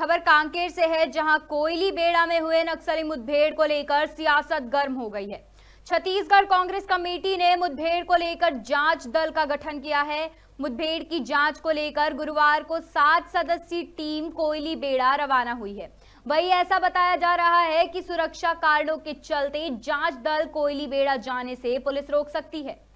खबर कांकेर से है जहां कोयली बेड़ा में हुए नक्सली मुठभेड़ को लेकर सियासत गर्म हो गई है छत्तीसगढ़ कांग्रेस कमेटी ने मुठभेड़ को लेकर जांच दल का गठन किया है मुठभेड़ की जांच को लेकर गुरुवार को सात सदस्यीय टीम कोयली बेड़ा रवाना हुई है वही ऐसा बताया जा रहा है कि सुरक्षा कारणों के चलते जांच दल कोयली बेड़ा जाने से पुलिस रोक सकती है